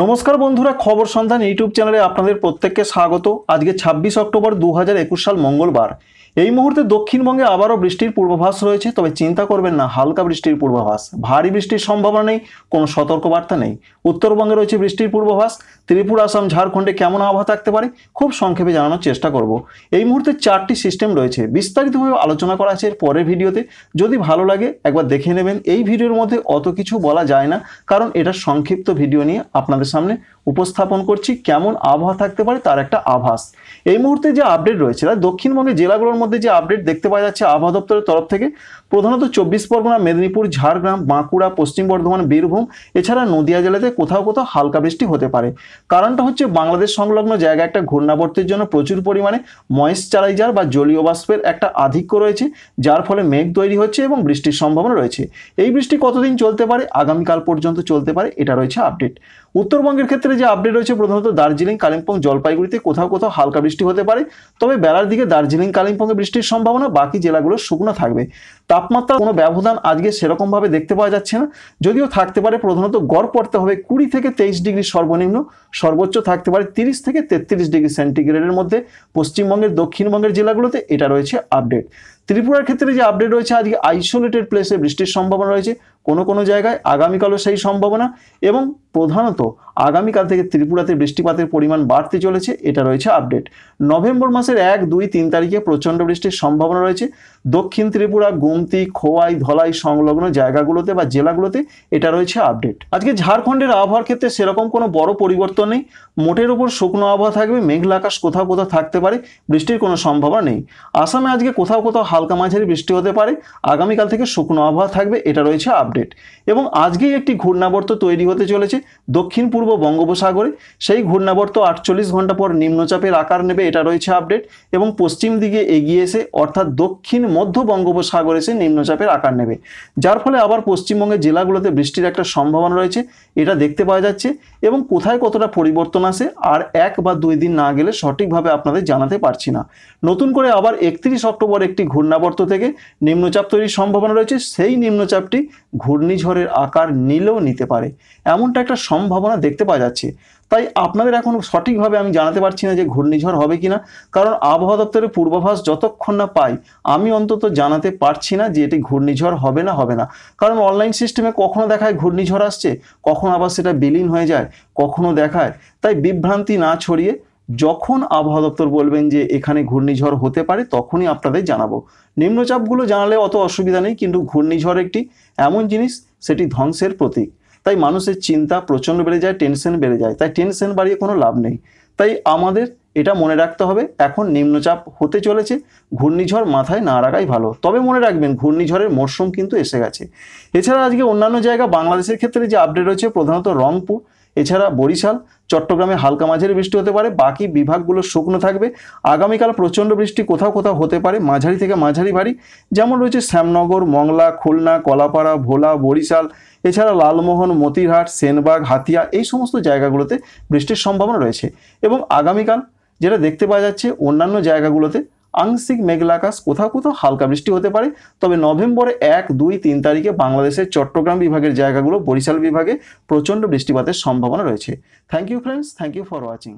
নমস্কার বন্ধুরা খবর সন্ধান ইউটিউব চ্যানেলে আপনাদের প্রত্যেককে স্বাগত আজকে ছাব্বিশ অক্টোবর দু সাল মঙ্গলবার এই মুহূর্তে দক্ষিণবঙ্গে আবারও বৃষ্টির পূর্বাভাস রয়েছে তবে চিন্তা করবেন না হালকা বৃষ্টির পূর্বাভাস ভারী বৃষ্টির সম্ভাবনা নেই কোনো সতর্কবার্তা নেই উত্তরবঙ্গে রয়েছে বৃষ্টির পূর্বাভাস ত্রিপুরা আসাম ঝাড়খণ্ডে কেমন আবহাওয়া থাকতে পারে খুব সংক্ষেপে জানানোর চেষ্টা করব এই মুহূর্তে চারটি সিস্টেম রয়েছে বিস্তারিতভাবে আলোচনা করা আছে পরের ভিডিওতে যদি ভালো লাগে একবার দেখে নেবেন এই ভিডিওর মধ্যে অত কিছু বলা যায় না কারণ এটা সংক্ষিপ্ত ভিডিও নিয়ে আপনাদের সামনে উপস্থাপন করছি কেমন আবহাওয়া থাকতে পারে তার একটা আভাস এই মুহূর্তে যে আপডেট রয়েছে দক্ষিণবঙ্গে জেলাগুলোর মধ্যে যে আপডেট দেখতে পাওয়া যাচ্ছে আবহাওয়া দপ্তরের তরফ থেকে প্রধানত চব্বিশ পরগনা মেদিনীপুর ঝাড়গ্রাম বাঁকুড়া পশ্চিম বর্ধমান বীরভূম এছাড়া নদিয়া জেলাতে কোথাও কোথাও হালকা বৃষ্টি হতে পারে কারণটা হচ্ছে বাংলাদেশ সংলগ্ন জায়গা একটা ঘূর্ণাবর্তের জন্য প্রচুর পরিমাণে ময়েশ্চারাইজার বা জলীয় বাষ্পের একটা আধিক্য রয়েছে যার ফলে মেঘ তৈরি হচ্ছে এবং বৃষ্টির সম্ভাবনা রয়েছে এই বৃষ্টি কতদিন চলতে পারে আগামীকাল পর্যন্ত চলতে পারে এটা রয়েছে আপডেট উত্তরবঙ্গের ক্ষেত্রে যে আপডেট রয়েছে প্রধানত দার্জিলিং কালিম্পং জলপাইগুড়িতে কোথাও কোথাও হালকা বৃষ্টি হতে পারে তবে বেলার দিকে দার্জিলিং কালিম্পং সঙ্গে বৃষ্টির সম্ভাবনা বাকি জেলাগুলো শুকনো থাকবে তাপমাত্রা কোনো ব্যবধান আজকে সেরকমভাবে দেখতে পাওয়া যাচ্ছে না যদিও থাকতে পারে প্রধানত গড় পড়তে হবে কুড়ি থেকে তেইশ ডিগ্রি সর্বনিম্ন সর্বোচ্চ থাকতে পারে তিরিশ থেকে তেত্রিশ ডিগ্রি সেন্টিগ্রেডের মধ্যে পশ্চিমবঙ্গের দক্ষিণবঙ্গের জেলাগুলোতে এটা রয়েছে আপডেট ত্রিপুরার ক্ষেত্রে যে আপডেট রয়েছে আজকে আইসোলেটেড প্লেসে বৃষ্টির সম্ভাবনা রয়েছে কোনো কোনো জায়গায় আগামীকালও সেই সম্ভাবনা এবং প্রধানত আগামীকাল থেকে ত্রিপুরাতে বৃষ্টিপাতের পরিমাণ বাড়তে চলেছে এটা রয়েছে আপডেট নভেম্বর মাসের এক দুই তিন তারিখে প্রচণ্ড বৃষ্টির সম্ভাবনা রয়েছে দক্ষিণ ত্রিপুরা গুমতি খোয়াই ধলাই সংলগ্ন জায়গাগুলোতে বা জেলাগুলোতে এটা রয়েছে আপডেট আজকে ঝাড়খণ্ডের আবহাওয়ার ক্ষেত্রে সেরকম কোনো বড় পরিবর্তন নেই মোটের ওপর শুকনো আবহাওয়া থাকবে মেঘলা আকাশ কোথাও কোথাও থাকতে পারে বৃষ্টির কোনো সম্ভাবনা নেই আসামে আজকে কোথাও কোথাও হালকা মাঝারি বৃষ্টি হতে পারে আগামীকাল থেকে শুকনো আবহাওয়া থাকবে এটা রয়েছে আপডেট আপডেট এবং আজকেই একটি ঘূর্ণাবর্ত তৈরি হতে চলেছে দক্ষিণ পূর্ব বঙ্গোপসাগরে সেই ঘূর্ণাবর্ত আটচল্লিশ ঘন্টা পর নিম্নচাপের আকার নেবে এটা রয়েছে আপডেট এবং পশ্চিম দিকে এগিয়ে এসে অর্থাৎ দক্ষিণ মধ্য বঙ্গোপসাগর এসে নিম্নচাপের আকার নেবে যার ফলে আবার পশ্চিমবঙ্গের জেলাগুলোতে বৃষ্টির একটা সম্ভাবনা রয়েছে এটা দেখতে পাওয়া যাচ্ছে এবং কোথায় কতটা পরিবর্তন আসে আর এক বা দুই দিন না গেলে সঠিকভাবে আপনাদের জানাতে পারছি না নতুন করে আবার একত্রিশ অক্টোবর একটি ঘূর্ণাবর্ত থেকে নিম্নচাপ তৈরির সম্ভাবনা রয়েছে সেই নিম্নচাপটি ঘূর্ণিঝড়ের আকার নিলেও নিতে পারে এমনটা একটা সম্ভাবনা দেখতে পাওয়া যাচ্ছে তাই আপনাদের এখন সঠিকভাবে আমি জানাতে পারছি না যে ঘূর্ণিঝড় হবে কি না কারণ আবহাওয়া দপ্তরের পূর্বাভাস যতক্ষণ না পাই আমি অন্তত জানাতে পারছি না যে এটি ঘূর্ণিঝড় হবে না হবে না কারণ অনলাইন সিস্টেমে কখনো দেখায় ঘূর্ণিঝড় আসছে কখনো আবার সেটা বিলীন হয়ে যায় কখনো দেখায় তাই বিভ্রান্তি না ছড়িয়ে যখন আবহাওয়া দপ্তর বলবেন যে এখানে ঘূর্ণিঝড় হতে পারে তখনই আপনাদের জানাবো নিম্নচাপগুলো জানালে অত অসুবিধা নেই কিন্তু ঘূর্ণিঝড় একটি এমন জিনিস সেটি ধ্বংসের প্রতীক তাই মানুষের চিন্তা প্রচণ্ড বেড়ে যায় টেনশন বেড়ে যায় তাই টেনশন বাড়িয়ে কোনো লাভ নেই তাই আমাদের এটা মনে রাখতে হবে এখন নিম্নচাপ হতে চলেছে ঘূর্ণিঝড় মাথায় না রাখাই ভালো তবে মনে রাখবেন ঘূর্ণিঝড়ের মরশুম কিন্তু এসে গেছে এছাড়া আজকে অন্যান্য জায়গা বাংলাদেশের ক্ষেত্রে যে আপডেট রয়েছে প্রধানত রংপুর এছাড়া বরিশাল চট্টগ্রামে হালকা মাঝারি বৃষ্টি হতে পারে বাকি বিভাগগুলো শুকনো থাকবে আগামীকাল প্রচণ্ড বৃষ্টি কোথাও কোথাও হতে পারে মাঝারি থেকে মাঝারি ভারী যেমন রয়েছে শ্যামনগর মংলা খুলনা কলাপাড়া ভোলা বরিশাল এছাড়া লালমোহন মতিহাট সেনবাগ হাতিয়া এই সমস্ত জায়গাগুলোতে বৃষ্টির সম্ভাবনা রয়েছে এবং আগামীকাল যেটা দেখতে পাওয়া যাচ্ছে অন্যান্য জায়গাগুলোতে আংশিক মেঘলা আকাশ কোথাও কোথাও হালকা বৃষ্টি হতে পারে তবে নভেম্বরে এক দুই তিন তারিখে বাংলাদেশের চট্টগ্রাম বিভাগের জায়গাগুলো বরিশাল বিভাগে প্রচণ্ড বৃষ্টিপাতের সম্ভাবনা রয়েছে thank you friends thank you for watching